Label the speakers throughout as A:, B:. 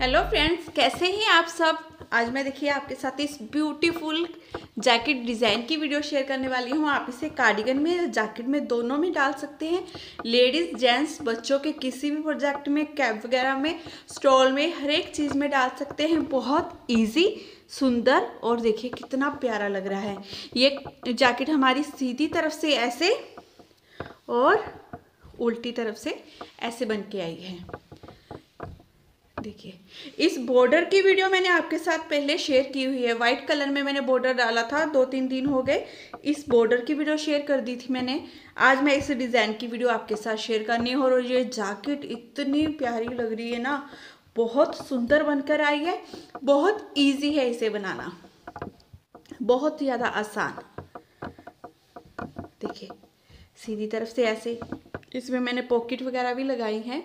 A: hello friends कैसे हैं आप सब आज मैं देखिए आपके साथ इस ब्यूटीफुल जैकेट डिज़ाइन की वीडियो शेयर करने वाली हूँ आप इसे कार्डिगन में या जैकेट में दोनों में डाल सकते हैं लेडीज़ जेंट्स बच्चों के किसी भी प्रोजेक्ट में कैप वगैरह में स्टॉल में हर एक चीज़ में डाल सकते हैं बहुत ईजी सुंदर और देखिए कितना प्यारा लग रहा है ये जैकेट हमारी सीधी तरफ से ऐसे और उल्टी तरफ से ऐसे बन के आई है देखिए इस बॉर्डर की वीडियो मैंने आपके साथ पहले शेयर की हुई है वाइट कलर में मैंने बॉर्डर डाला था दो तीन दिन हो गए इस बॉर्डर की वीडियो शेयर कर दी थी मैंने आज मैं इस डिज़ाइन की वीडियो आपके साथ शेयर करनी है और ये जैकेट इतनी प्यारी लग रही है ना बहुत सुंदर बनकर आई है बहुत ईजी है इसे बनाना बहुत ज़्यादा आसान देखिए सीधी तरफ से ऐसे इसमें मैंने पॉकेट वगैरह भी लगाई हैं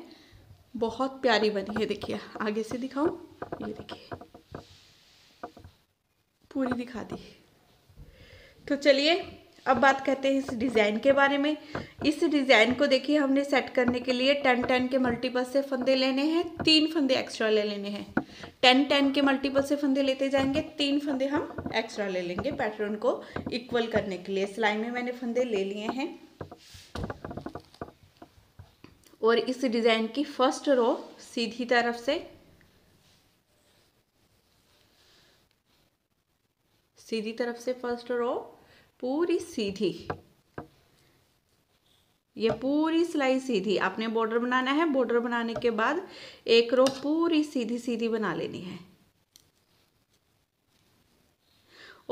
A: बहुत प्यारी बनी है देखिए आगे से दिखाऊं ये देखिए पूरी दिखा दी तो चलिए अब बात करते हैं इस डिज़ाइन के बारे में इस डिज़ाइन को देखिए हमने सेट करने के लिए टेन टेन के मल्टीपल से फंदे लेने हैं तीन फंदे एक्स्ट्रा ले लेने हैं टेन टेन के मल्टीपल से फंदे लेते जाएंगे तीन फंदे हम एक्स्ट्रा ले लेंगे पैटर्न को इक्वल करने के लिए सिलाई में मैंने फंदे ले लिए हैं और इस डिज़ाइन की फर्स्ट रो सीधी तरफ से सीधी तरफ से फर्स्ट रो पूरी सीधी ये पूरी सिलाई सीधी आपने बॉर्डर बनाना है बॉर्डर बनाने के बाद एक रो पूरी सीधी सीधी बना लेनी है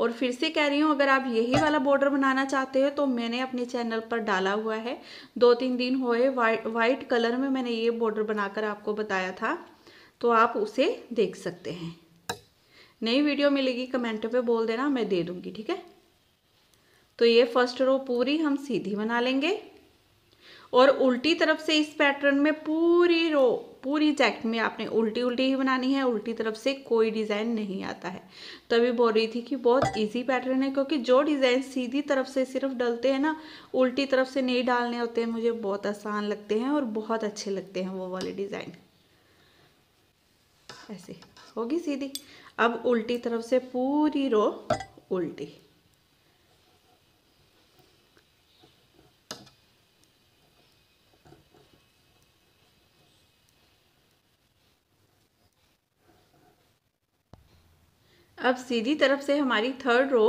A: और फिर से कह रही हूँ अगर आप यही वाला बॉर्डर बनाना चाहते हो तो मैंने अपने चैनल पर डाला हुआ है दो तीन दिन हुए वाइट वाइट कलर में मैंने ये बॉर्डर बनाकर आपको बताया था तो आप उसे देख सकते हैं नई वीडियो मिलेगी कमेंट पे बोल देना मैं दे दूंगी ठीक है तो ये फर्स्ट रो पूरी हम सीधी बना लेंगे और उल्टी तरफ से इस पैटर्न में पूरी रो पूरी जैकेट में आपने उल्टी उल्टी ही बनानी है उल्टी तरफ से कोई डिज़ाइन नहीं आता है तभी बोल रही थी कि बहुत इजी पैटर्न है क्योंकि जो डिज़ाइन सीधी तरफ से सिर्फ डलते हैं ना उल्टी तरफ से नहीं डालने होते हैं मुझे बहुत आसान लगते हैं और बहुत अच्छे लगते हैं वो वाले डिज़ाइन ऐसे होगी सीधी अब उल्टी तरफ से पूरी रो उल्टी अब सीधी तरफ से हमारी थर्ड रो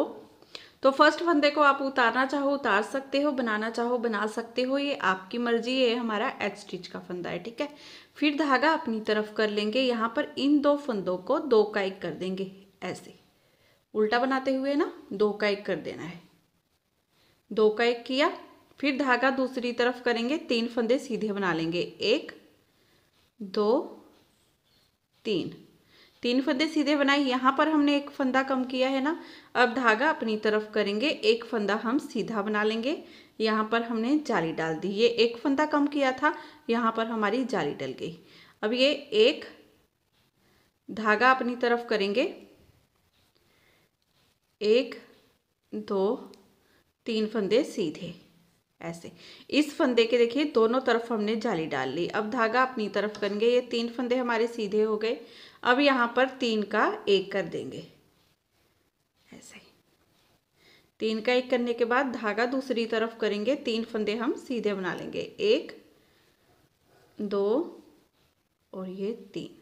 A: तो फर्स्ट फंदे को आप उतारना चाहो उतार सकते हो बनाना चाहो बना सकते हो ये आपकी मर्जी है हमारा एच स्टिच का फंदा है ठीक है फिर धागा अपनी तरफ कर लेंगे यहाँ पर इन दो फंदों को दो का एक कर देंगे ऐसे उल्टा बनाते हुए ना दो का एक कर देना है दो का एक किया फिर धागा दूसरी तरफ करेंगे तीन फंदे सीधे बना लेंगे एक दो तीन तीन फंदे सीधे बनाए यहाँ पर हमने एक फंदा कम किया है ना अब धागा अपनी तरफ करेंगे एक फंदा हम सीधा बना लेंगे यहाँ पर हमने जाली डाल दी ये एक फंदा कम किया था यहाँ पर हमारी जाली डल गई अब ये एक धागा अपनी तरफ करेंगे एक दो तीन फंदे सीधे ऐसे इस फंदे के देखिए दोनों तरफ हमने जाली डाल ली अब धागा अपनी तरफ करेंगे ये तीन फंदे हमारे सीधे हो गए अब यहाँ पर तीन का एक कर देंगे ऐसे ही तीन का एक करने के बाद धागा दूसरी तरफ करेंगे तीन फंदे हम सीधे बना लेंगे एक दो और ये तीन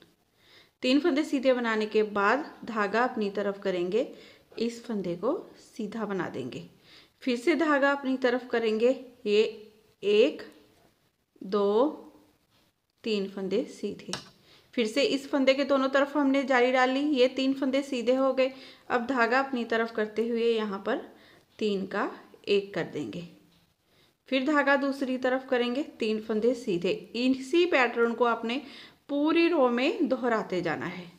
A: तीन फंदे सीधे बनाने के बाद धागा अपनी तरफ करेंगे इस फंदे को सीधा बना देंगे फिर से धागा अपनी तरफ करेंगे ये एक दो तीन फंदे सीधे फिर से इस फंदे के दोनों तरफ हमने जाली डाली ये तीन फंदे सीधे हो गए अब धागा अपनी तरफ करते हुए यहाँ पर तीन का एक कर देंगे फिर धागा दूसरी तरफ करेंगे तीन फंदे सीधे इसी पैटर्न को आपने पूरी रो में दोहराते जाना है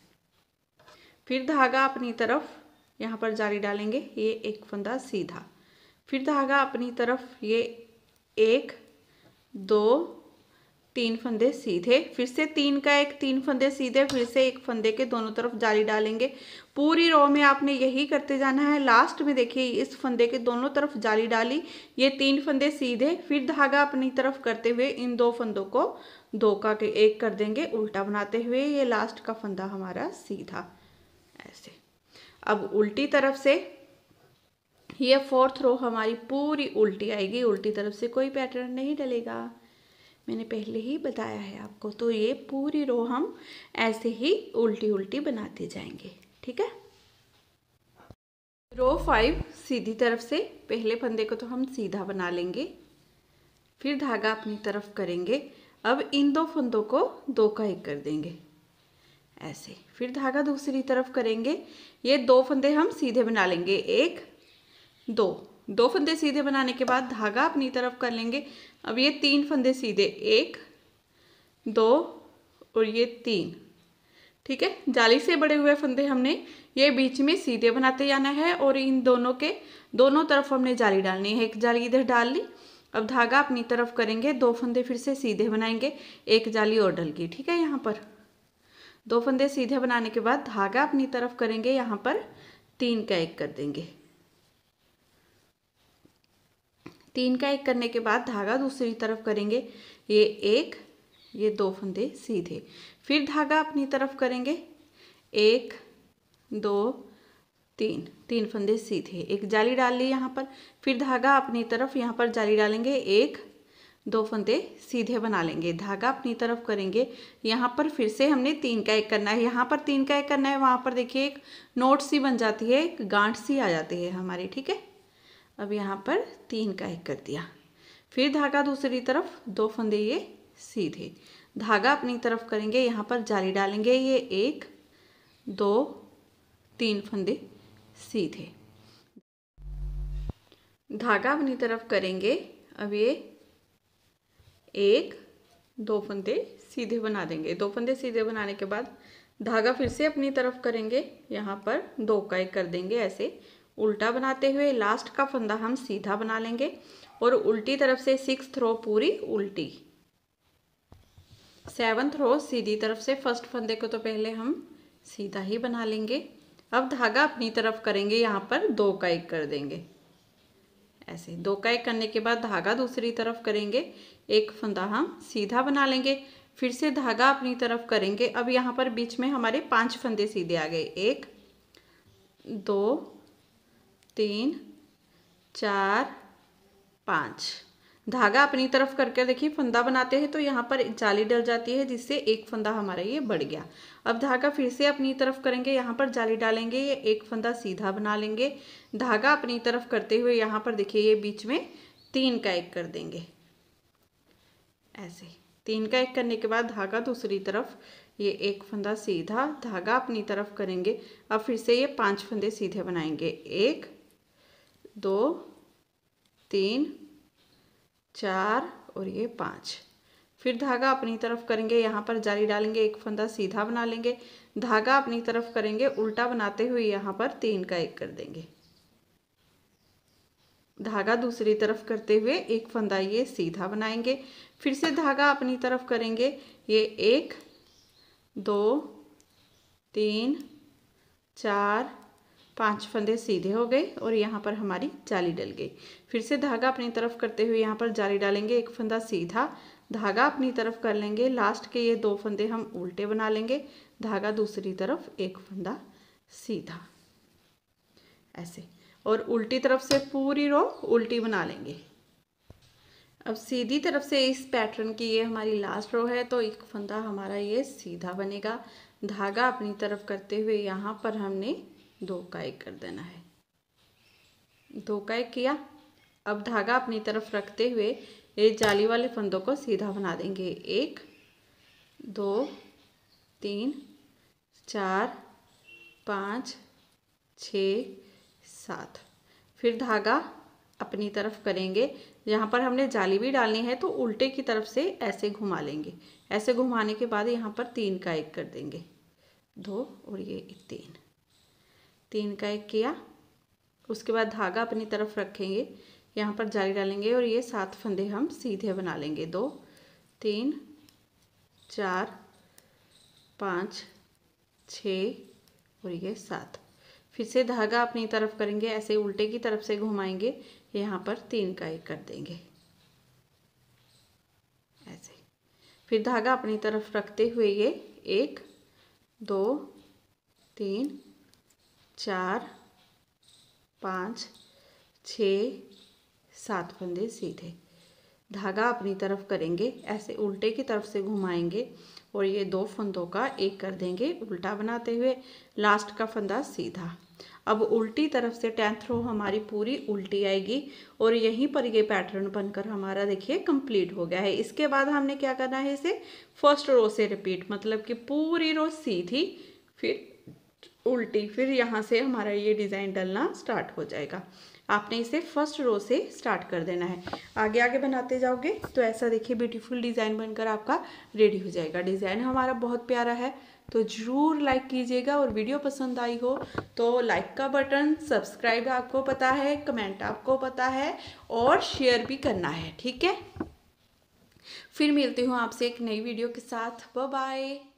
A: फिर धागा अपनी तरफ यहाँ पर जाली डालेंगे ये एक फंदा सीधा फिर धागा अपनी तरफ ये एक दो तीन फंदे सीधे फिर से तीन का एक तीन फंदे सीधे फिर से एक फंदे के दोनों तरफ जाली डालेंगे पूरी रो में आपने यही करते जाना है लास्ट में देखिए इस फंदे के दोनों तरफ जाली डाली ये तीन फंदे सीधे फिर धागा अपनी तरफ करते हुए इन दो फंदों को दो का के एक कर देंगे उल्टा बनाते हुए ये लास्ट का फंदा हमारा सीधा ऐसे अब उल्टी तरफ से ये फोर्थ रो हमारी पूरी उल्टी आएगी उल्टी तरफ से कोई पैटर्न नहीं डलेगा मैंने पहले ही बताया है आपको तो ये पूरी रो हम ऐसे ही उल्टी उल्टी बनाते जाएंगे ठीक है रो फाइव सीधी तरफ से पहले फंदे को तो हम सीधा बना लेंगे फिर धागा अपनी तरफ करेंगे अब इन दो फंदों को दो का एक कर देंगे ऐसे फिर धागा दूसरी तरफ करेंगे ये दो फंदे हम सीधे बना लेंगे एक दो दो फंदे सीधे बनाने के बाद धागा अपनी तरफ कर लेंगे अब ये तीन फंदे सीधे एक दो और ये तीन ठीक है जाली से बड़े हुए फंदे हमने ये बीच में सीधे बनाते जाना है और इन दोनों के दोनों तरफ हमने जाली डालनी है एक जाली इधर डाल ली अब धागा अपनी तरफ करेंगे दो फंदे फिर से सीधे बनाएंगे एक जाली और डल गई ठीक है यहाँ पर दो फंदे सीधे बनाने के बाद धागा अपनी तरफ करेंगे यहाँ पर तीन का एक कर देंगे तीन का एक करने के बाद धागा दूसरी तरफ करेंगे ये एक ये दो फंदे सीधे फिर धागा अपनी तरफ करेंगे एक दो तीन तीन फंदे सीधे एक जाली डाल ली यहाँ पर फिर धागा अपनी तरफ यहाँ पर जाली डालेंगे एक दो फंदे सीधे बना लेंगे धागा अपनी तरफ करेंगे यहाँ पर फिर से हमने तीन का एक करना है यहाँ पर तीन का एक करना है वहाँ पर देखिए एक नोट सी बन जाती है एक गांठ सी आ जाती है हमारी ठीक है अब यहाँ पर तीन का एक कर दिया फिर धागा दूसरी तरफ दो फंदे ये सीधे धागा अपनी तरफ करेंगे यहाँ पर जाली डालेंगे ये एक दो तीन फंदे सीधे धागा अपनी तरफ करेंगे अब ये एक दो फंदे सीधे बना देंगे दो फंदे सीधे बनाने के बाद धागा फिर से अपनी तरफ करेंगे यहाँ पर दो का एक कर देंगे ऐसे उल्टा बनाते हुए लास्ट का फंदा हम सीधा बना लेंगे और उल्टी तरफ से सिक्स थ्रो पूरी उल्टी सेवन्थ रो सीधी तरफ से फर्स्ट फंदे को तो पहले हम सीधा ही बना लेंगे अब धागा अपनी तरफ करेंगे यहाँ पर दो का एक कर देंगे ऐसे दो का एक करने के बाद धागा दूसरी तरफ करेंगे एक फंदा हम सीधा बना लेंगे फिर से धागा अपनी तरफ करेंगे अब यहाँ पर बीच में हमारे पांच फंदे सीधे आ गए एक दो तीन चार पाँच धागा अपनी तरफ करके देखिए फंदा बनाते हैं तो यहाँ पर जाली डल जाती है जिससे एक फंदा हमारा ये बढ़ गया अब धागा फिर से अपनी तरफ करेंगे यहाँ पर जाली डालेंगे ये एक फंदा सीधा बना लेंगे धागा अपनी तरफ करते हुए यहाँ पर देखिए ये बीच में तीन का एक कर देंगे ऐसे तीन का एक करने के बाद धागा दूसरी तरफ ये एक फंदा सीधा धागा अपनी तरफ करेंगे अब फिर से ये पांच फंदे सीधे बनाएंगे एक दो तीन चार और ये पाँच फिर धागा अपनी तरफ करेंगे यहाँ पर जाली डालेंगे एक फंदा सीधा बना लेंगे धागा अपनी तरफ करेंगे उल्टा बनाते हुए यहाँ पर तीन का एक कर देंगे धागा दूसरी तरफ करते हुए एक फंदा ये सीधा बनाएंगे फिर से धागा अपनी तरफ करेंगे ये एक दो तीन चार पांच फंदे सीधे हो गए और यहाँ पर हमारी जाली डल गई फिर से धागा अपनी तरफ करते हुए यहाँ पर जाली डालेंगे एक फंदा सीधा धागा अपनी तरफ कर लेंगे लास्ट के ये दो फंदे हम उल्टे बना लेंगे धागा दूसरी तरफ एक फंदा सीधा ऐसे और उल्टी तरफ से पूरी रो उल्टी बना लेंगे अब सीधी तरफ से इस पैटर्न की ये हमारी लास्ट रो है तो एक फंदा हमारा ये सीधा बनेगा धागा अपनी तरफ करते हुए यहाँ पर हमने दो एक कर देना है दो एक किया अब धागा अपनी तरफ रखते हुए ये जाली वाले फंदों को सीधा बना देंगे एक दो तीन चार पाँच छ सात फिर धागा अपनी तरफ करेंगे यहाँ पर हमने जाली भी डालनी है तो उल्टे की तरफ से ऐसे घुमा लेंगे ऐसे घुमाने के बाद यहाँ पर तीन का एक कर देंगे दो और ये तीन तीन का एक किया उसके बाद धागा अपनी तरफ रखेंगे यहाँ पर जाली डालेंगे और ये सात फंदे हम सीधे बना लेंगे दो तीन चार पाँच छ और ये सात फिर से धागा अपनी तरफ करेंगे ऐसे उल्टे की तरफ से घुमाएंगे यहाँ पर तीन का एक कर देंगे ऐसे फिर धागा अपनी तरफ रखते हुए ये एक दो तीन चार पाँच छ सात फंदे सीधे धागा अपनी तरफ करेंगे ऐसे उल्टे की तरफ से घुमाएंगे और ये दो फंदों का एक कर देंगे उल्टा बनाते हुए लास्ट का फंदा सीधा अब उल्टी तरफ से टेंथ रो हमारी पूरी उल्टी आएगी और यहीं पर ये पैटर्न बनकर हमारा देखिए कंप्लीट हो गया है इसके बाद हमने क्या करना है इसे फर्स्ट रो से रिपीट मतलब कि पूरी रो सीधी फिर उल्टी फिर यहाँ से हमारा ये डिज़ाइन डलना स्टार्ट हो जाएगा आपने इसे फर्स्ट रो से स्टार्ट कर देना है आगे आगे बनाते जाओगे तो ऐसा देखिए ब्यूटीफुल डिज़ाइन बनकर आपका रेडी हो जाएगा डिज़ाइन हमारा बहुत प्यारा है तो ज़रूर लाइक कीजिएगा और वीडियो पसंद आई हो तो लाइक का बटन सब्सक्राइब आपको पता है कमेंट आपको पता है और शेयर भी करना है ठीक है फिर मिलती हूँ आपसे एक नई वीडियो के साथ बाय